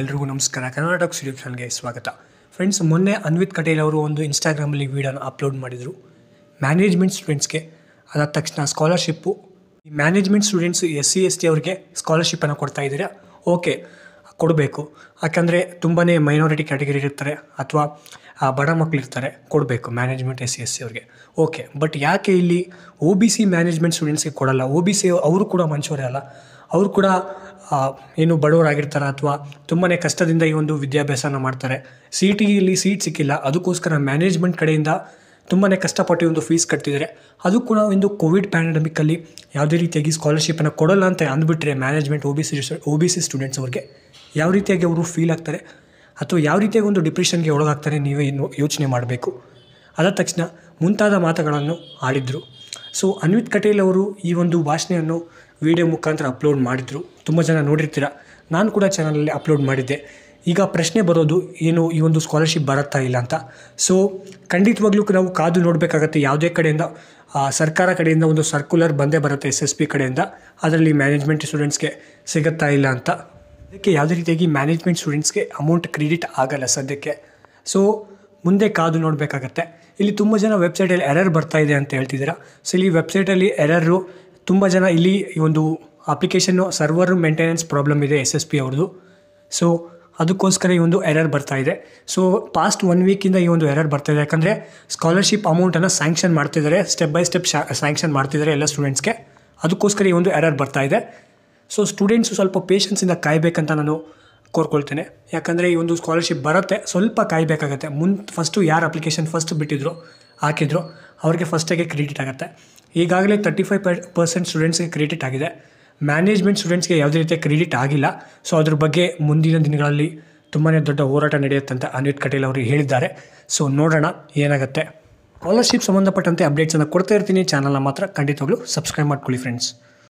ಎಲ್ರಿಗೂ ನಮಸ್ಕಾರ ಕರ್ನಾಟಕ ಟಾಕ್ ಸ್ವಾಗತ ಫ್ರೆಂಡ್ಸ್ ಮೊನ್ನೆ ಅನ್ವಿತ್ ಕಟೇಲ್ ಅವರು ಒಂದು ಇನ್ಸ್ಟಾಗ್ರಾಮಲ್ಲಿ ವೀಡಿಯೋನ ಅಪ್ಲೋಡ್ ಮಾಡಿದರು ಮ್ಯಾನೇಜ್ಮೆಂಟ್ ಸ್ಟೂಡೆಂಟ್ಸ್ಗೆ ಅದಾದ ತಕ್ಷಣ scholarship management students S C S T ಅವರಿಗೆ ಸ್ಕಾಲರ್ಶಿಪ್ಪನ್ನು ಕೊಡ್ತಾ ಇದ್ದೀರಾ ಓಕೆ ಕೊಡಬೇಕು ಯಾಕಂದರೆ ತುಂಬಾ ಮೈನಾರಿಟಿ ಕ್ಯಾಟಗರಿ ಇರ್ತಾರೆ ಅಥವಾ ಬಡ ಮಕ್ಕಳಿರ್ತಾರೆ ಕೊಡಬೇಕು management S C S C ಅವ್ರಿಗೆ ಓಕೆ ಬಟ್ ಯಾಕೆ ಇಲ್ಲಿ ಒ ಬಿ ಸಿ ಮ್ಯಾನೇಜ್ಮೆಂಟ್ ಸ್ಟೂಡೆಂಟ್ಸ್ಗೆ ಕೊಡಲ್ಲ ಒ ಬಿ ಸಿ ಅವರು ಕೂಡ ಮನುಷ್ಯವರೇ ಅಲ್ಲ ಅವರು ಕೂಡ ಏನು ಬಡವರಾಗಿರ್ತಾರೆ ಅಥವಾ ತುಂಬಾ ಕಷ್ಟದಿಂದ ಈ ಒಂದು ವಿದ್ಯಾಭ್ಯಾಸನ ಮಾಡ್ತಾರೆ ಸಿ ಇಲ್ಲಿ ಸೀಟ್ ಸಿಕ್ಕಿಲ್ಲ ಅದಕ್ಕೋಸ್ಕರ ಮ್ಯಾನೇಜ್ಮೆಂಟ್ ಕಡೆಯಿಂದ ತುಂಬಾ ಕಷ್ಟಪಟ್ಟು ಒಂದು ಫೀಸ್ ಕಟ್ತಿದ್ದಾರೆ ಅದು ಕೂಡ ಒಂದು ಕೋವಿಡ್ ಪ್ಯಾಂಡಮಿಕ್ಕಲ್ಲಿ ಯಾವುದೇ ರೀತಿಯಾಗಿ ಸ್ಕಾಲರ್ಶಿಪ್ಪನ್ನು ಕೊಡೋಲ್ಲ ಅಂತ ಅಂದ್ಬಿಟ್ರೆ management O B C O B C students ಅವ್ರಿಗೆ ಯಾವ ರೀತಿಯಾಗಿ ಅವರು ಫೀಲ್ ಆಗ್ತಾರೆ ಅಥವಾ ಯಾವ ರೀತಿಯಾಗಿ ಒಂದು ಡಿಪ್ರೆಷನ್ಗೆ ಒಳಗಾಗ್ತಾರೆ ನೀವೇ ಇನ್ನು ಯೋಚನೆ ಮಾಡಬೇಕು ಅದಾದ ತಕ್ಷಣ ಮುಂತಾದ ಮಾತುಗಳನ್ನು ಆಡಿದರು ಸೊ ಅನ್ವಿತ್ ಕಟೇಲ್ ಅವರು ಈ ಒಂದು ಭಾಷಣೆಯನ್ನು ವಿಡಿಯೋ ಮುಖಾಂತರ ಅಪ್ಲೋಡ್ ಮಾಡಿದರು ತುಂಬ ಜನ ನೋಡಿರ್ತೀರ ನಾನು ಕೂಡ ಚಾನಲಲ್ಲಿ ಅಪ್ಲೋಡ್ ಮಾಡಿದ್ದೆ ಈಗ ಪ್ರಶ್ನೆ ಬರೋದು ಏನು ಈ ಒಂದು ಸ್ಕಾಲರ್ಶಿಪ್ ಬರುತ್ತಾ ಇಲ್ಲ ಅಂತ ಸೊ ಖಂಡಿತವಾಗ್ಲೂ ನಾವು ಕಾದು ನೋಡಬೇಕಾಗತ್ತೆ ಯಾವುದೇ ಕಡೆಯಿಂದ ಸರ್ಕಾರ ಕಡೆಯಿಂದ ಒಂದು ಸರ್ಕ್ಯುಲರ್ ಬಂದೇ ಬರುತ್ತೆ ಎಸ್ ಎಸ್ ಪಿ ಕಡೆಯಿಂದ ಅದರಲ್ಲಿ ಮ್ಯಾನೇಜ್ಮೆಂಟ್ ಸ್ಟೂಡೆಂಟ್ಸ್ಗೆ ಸಿಗುತ್ತಾ ಇಲ್ಲ ಅಂತ ಅದಕ್ಕೆ ಯಾವುದೇ ರೀತಿಯಾಗಿ ಮ್ಯಾನೇಜ್ಮೆಂಟ್ ಸ್ಟೂಡೆಂಟ್ಸ್ಗೆ ಅಮೌಂಟ್ ಕ್ರೆಡಿಟ್ ಆಗಲ್ಲ ಸದ್ಯಕ್ಕೆ ಸೊ ಮುಂದೆ ಕಾದು ನೋಡಬೇಕಾಗತ್ತೆ ಇಲ್ಲಿ ತುಂಬ ಜನ ವೆಬ್ಸೈಟಲ್ಲಿ ಎರರ್ ಬರ್ತಾ ಇದೆ ಅಂತ ಹೇಳ್ತಿದ್ದೀರಾ ಸೊ ಇಲ್ಲಿ ವೆಬ್ಸೈಟಲ್ಲಿ ಎರರು ತುಂಬ ಜನ ಇಲ್ಲಿ ಈ ಒಂದು ಅಪ್ಲಿಕೇಶನ್ನು ಸರ್ವರ್ ಮೇಂಟೆನೆನ್ಸ್ ಪ್ರಾಬ್ಲಮ್ ಇದೆ ಎಸ್ ಎಸ್ ಪಿ ಅವ್ರದ್ದು ಸೊ ಅದಕ್ಕೋಸ್ಕರ ಈ ಒಂದು ಎರರ್ ಬರ್ತಾ ಇದೆ ಸೊ ಪಾಸ್ಟ್ ಒನ್ ವೀಕಿಂದ ಈ ಒಂದು ಎರರ್ ಬರ್ತಾ ಇದೆ ಯಾಕಂದರೆ ಸ್ಕಾಲರ್ಶಿಪ್ ಅಮೌಂಟನ್ನು ಸ್ಯಾಂಕ್ಷನ್ ಮಾಡ್ತಿದ್ದಾರೆ ಸ್ಟೆಪ್ ಬೈ ಸ್ಟೆಪ್ ಶಾ ಸ್ಯಾಂಕ್ಷನ್ ಮಾಡ್ತಿದ್ದಾರೆ ಎಲ್ಲ ಸ್ಟೂಡೆಂಟ್ಸ್ಗೆ ಅದಕ್ಕೋಸ್ಕರ ಈ ಒಂದು ಎರರ್ ಬರ್ತಾ ಇದೆ ಸೊ ಸ್ಟೂಡೆಂಟ್ಸು ಸ್ವಲ್ಪ ಪೇಷನ್ಸಿಂದ ಕಾಯಬೇಕಂತ ನಾನು ಕೋರ್ಕೊಳ್ತೇನೆ ಯಾಕಂದರೆ ಈ ಒಂದು ಸ್ಕಾಲರ್ಶಿಪ್ ಬರುತ್ತೆ ಸ್ವಲ್ಪ ಕಾಯಬೇಕಾಗತ್ತೆ ಮುನ್ ಫಸ್ಟು ಯಾರು ಅಪ್ಲಿಕೇಶನ್ ಫಸ್ಟ್ ಬಿಟ್ಟಿದ್ರು ಹಾಕಿದ್ರು ಅವ್ರಿಗೆ ಫಸ್ಟಾಗೆ ಕ್ರೆಡಿಟ್ ಆಗುತ್ತೆ ಈಗಾಗಲೇ ತರ್ಟಿ ಫೈವ್ ಪರ್ಸೆಂಟ್ ಸ್ಟೂಡೆಂಟ್ಸ್ಗೆ ಕ್ರೆಡಿಟ್ ಆಗಿದೆ ಮ್ಯಾನೇಜ್ಮೆಂಟ್ ಸ್ಟೂಡೆಂಟ್ಸ್ಗೆ ಯಾವುದೇ ರೀತಿಯ ಕ್ರೆಡಿಟ್ ಆಗಿಲ್ಲ ಸೊ ಅದ್ರ ಬಗ್ಗೆ ಮುಂದಿನ ದಿನಗಳಲ್ಲಿ ತುಂಬಾ ದೊಡ್ಡ ಹೋರಾಟ ನಡೆಯುತ್ತೆ ಅಂತ ಅನಿಟ್ ಕಟೇಲ್ ಅವರು ಹೇಳಿದ್ದಾರೆ ಸೊ ನೋಡೋಣ ಏನಾಗುತ್ತೆ ಸ್ಕಾಲರ್ಶಿಪ್ ಸಂಬಂಧಪಟ್ಟಂತೆ ಅಪ್ಡೇಟ್ಸನ್ನು ಕೊಡ್ತಾ ಇರ್ತೀನಿ ಚಾನಲ್ನ ಮಾತ್ರ ಖಂಡಿತವಾಗ್ಲೂ ಸಬ್ಸ್ಕ್ರೈಬ್ ಮಾಡ್ಕೊಳ್ಳಿ ಫ್ರೆಂಡ್ಸ್